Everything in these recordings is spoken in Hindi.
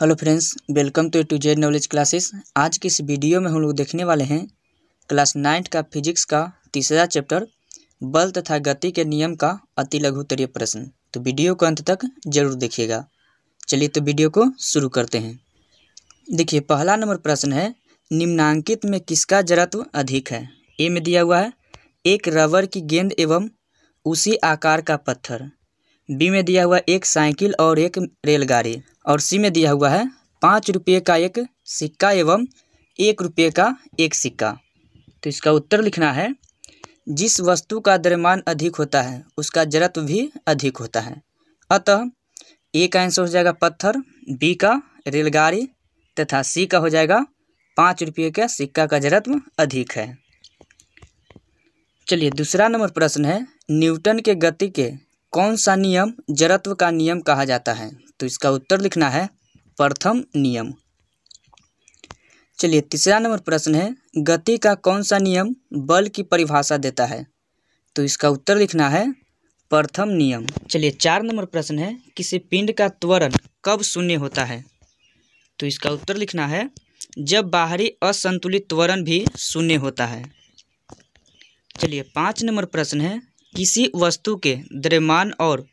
hello friends welcome to to Z knowledge classes आज की इस वीडियो में हम लोग देखने वाले हैं क्लास नाइन्थ का फिजिक्स का तीसरा चैप्टर बल तथा गति के नियम का अति लघुतरीय प्रश्न तो वीडियो को अंत तक जरूर देखिएगा चलिए तो वीडियो को शुरू करते हैं देखिए पहला नंबर प्रश्न है निम्नांकित में किसका जड़त्व अधिक है ए में दिया हुआ है एक रबर की गेंद एवं उसी आकार का पत्थर बी में दिया हुआ एक साइकिल और एक रेलगाड़ी और सी में दिया हुआ है पाँच रुपये का एक सिक्का एवं एक रुपये का एक सिक्का तो इसका उत्तर लिखना है जिस वस्तु का द्रव्यमान अधिक होता है उसका जड़त्व भी अधिक होता है अतः ए का आंसर हो जाएगा पत्थर बी का रेलगाड़ी तथा सी का हो जाएगा पाँच रुपये का सिक्का का जड़त्व अधिक है चलिए दूसरा नंबर प्रश्न है न्यूटन के गति के कौन सा नियम जड़त्व का नियम कहा जाता है तो इसका उत्तर लिखना है प्रथम नियम चलिए तीसरा नंबर प्रश्न है गति का कौन सा नियम बल की परिभाषा देता है तो इसका उत्तर लिखना है प्रथम नियम चलिए चार नंबर प्रश्न है किसी पिंड का त्वरण कब शून्य होता है तो इसका उत्तर लिखना है जब बाहरी असंतुलित त्वरण भी शून्य होता है चलिए पाँच नंबर प्रश्न है किसी वस्तु के द्रव्यमान और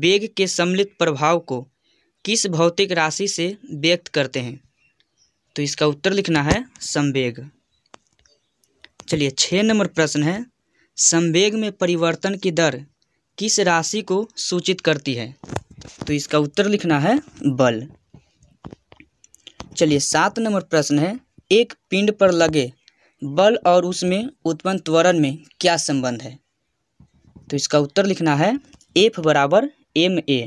वेग के सम्मिलित प्रभाव को किस भौतिक राशि से व्यक्त करते हैं तो इसका उत्तर लिखना है संवेग चलिए छः नंबर प्रश्न है संवेग में परिवर्तन की दर किस राशि को सूचित करती है तो इसका उत्तर लिखना है बल चलिए सात नंबर प्रश्न है एक पिंड पर लगे बल और उसमें उत्पन्न त्वरण में क्या संबंध है तो इसका उत्तर लिखना है एफ बराबर एम ए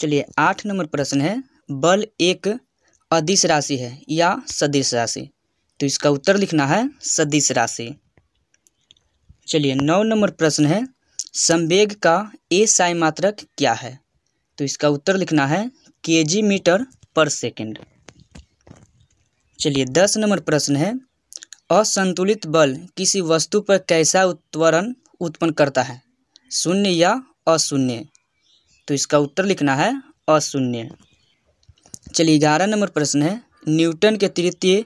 चलिए आठ नंबर प्रश्न है बल एक अदिश राशि है या सदिश राशि तो इसका उत्तर लिखना है सदिश राशि चलिए नौ नंबर प्रश्न है संवेग का ए साई मात्रक क्या है तो इसका उत्तर लिखना है के जी मीटर पर सेकेंड चलिए दस नंबर प्रश्न है असंतुलित बल किसी वस्तु पर कैसा उत्वरण उत्पन्न करता है शून्य या अशून्य तो इसका उत्तर लिखना है अशून्य चलिए ग्यारह नंबर प्रश्न है न्यूटन के तृतीय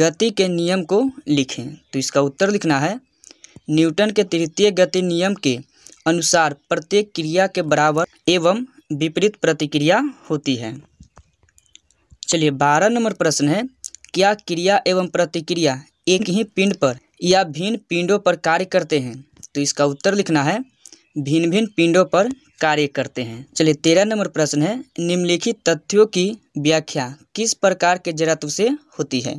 गति के नियम को लिखें तो इसका उत्तर लिखना है न्यूटन के तृतीय गति नियम के अनुसार प्रत्येक क्रिया के बराबर एवं विपरीत प्रतिक्रिया होती है चलिए बारह नंबर प्रश्न है क्या क्रिया एवं प्रतिक्रिया एक ही पिंड पर या भिन्न पिंडों पर कार्य करते हैं तो इसका उत्तर लिखना है भिन्न भिन्न पिंडों पर कार्य करते हैं चलिए तेरह नंबर प्रश्न है निम्नलिखित तथ्यों की व्याख्या किस प्रकार के जड़त्व से होती है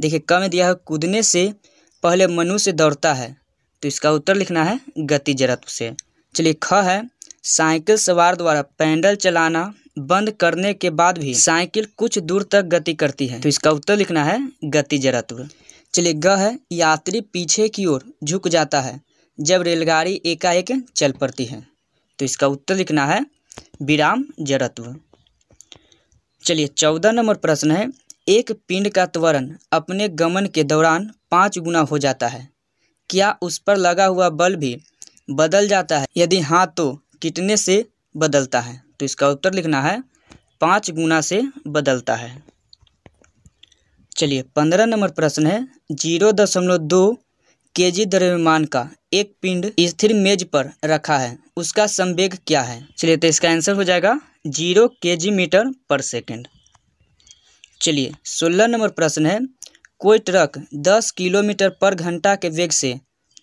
देखिए कम दिया है कूदने से पहले मनुष्य दौड़ता है तो इसका उत्तर लिखना है गति जड़त्व से चलिए ख है साइकिल सवार द्वारा पैंडल चलाना बंद करने के बाद भी साइकिल कुछ दूर तक गति करती है तो इसका उत्तर लिखना है गति जड़त्व चलिए ग है यात्री पीछे की ओर झुक जाता है जब रेलगाड़ी एकाएक चल पड़ती है तो इसका उत्तर लिखना है विराम जड़त्व चलिए चौदह नंबर प्रश्न है एक पिंड का त्वरण अपने गमन के दौरान पाँच गुना हो जाता है क्या उस पर लगा हुआ बल भी बदल जाता है यदि हाँ तो कितने से बदलता है तो इसका उत्तर लिखना है पाँच गुना से बदलता है चलिए पंद्रह नंबर प्रश्न है जीरो दशमलव दो केजी द्रव्यमान का एक पिंड स्थिर मेज पर रखा है उसका संवेग क्या है चलिए तो इसका आंसर हो जाएगा जीरो के जी मीटर पर सेकेंड चलिए सोलह नंबर प्रश्न है कोई ट्रक दस किलोमीटर पर घंटा के वेग से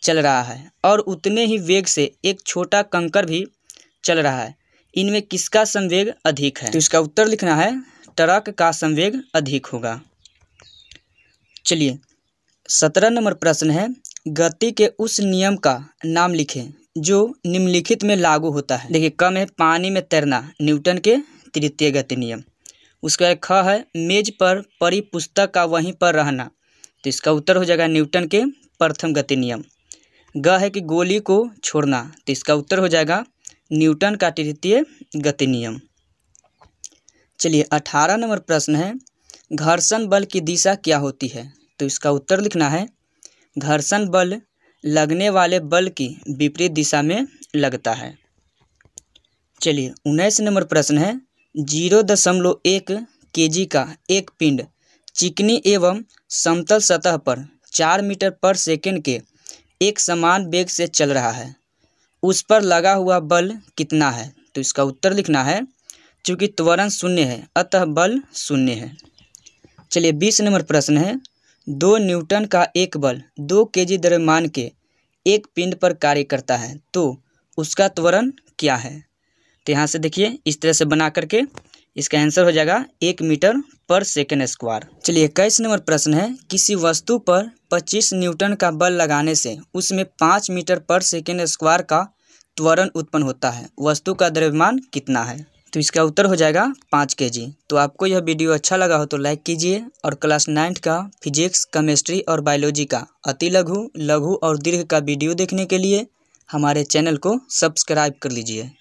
चल रहा है और उतने ही वेग से एक छोटा कंकर भी चल रहा है इनमें किसका संवेग अधिक है तो इसका उत्तर लिखना है ट्रक का संवेग अधिक होगा चलिए सत्रह नंबर प्रश्न है गति के उस नियम का नाम लिखें जो निम्नलिखित में लागू होता है देखिए कम है पानी में तैरना न्यूटन के तृतीय गति नियम उसका एक ख है मेज पर परी पुस्तक का वहीं पर रहना तो इसका उत्तर हो जाएगा न्यूटन के प्रथम गति नियम ग है कि गोली को छोड़ना तो इसका उत्तर हो जाएगा न्यूटन का तृतीय गति नियम चलिए अठारह नंबर प्रश्न है घर्षण बल की दिशा क्या होती है तो इसका उत्तर लिखना है घर्षण बल लगने वाले बल की विपरीत दिशा में लगता है चलिए उन्नीस नंबर प्रश्न है जीरो दशमलव एक के जी का एक पिंड चिकनी एवं समतल सतह पर चार मीटर पर सेकेंड के एक समान वेग से चल रहा है उस पर लगा हुआ बल कितना है तो इसका उत्तर लिखना है चूँकि त्वरण शून्य है अतः बल शून्य है चलिए बीस नंबर प्रश्न है दो न्यूटन का एक बल दो के जी द्रव्यमान के एक पिंड पर कार्य करता है तो उसका त्वरण क्या है तो यहाँ से देखिए इस तरह से बना करके इसका आंसर हो जाएगा एक मीटर पर सेकेंड स्क्वायर चलिए इक्कीस नंबर प्रश्न है किसी वस्तु पर 25 न्यूटन का बल लगाने से उसमें 5 मीटर पर सेकेंड स्क्वायर का त्वरण उत्पन्न होता है वस्तु का द्रव्यमान कितना है तो इसका उत्तर हो जाएगा पाँच के जी तो आपको यह वीडियो अच्छा लगा हो तो लाइक कीजिए और क्लास नाइन्थ का फिजिक्स केमिस्ट्री और बायोलॉजी का अति लघु लघु और दीर्घ का वीडियो देखने के लिए हमारे चैनल को सब्सक्राइब कर लीजिए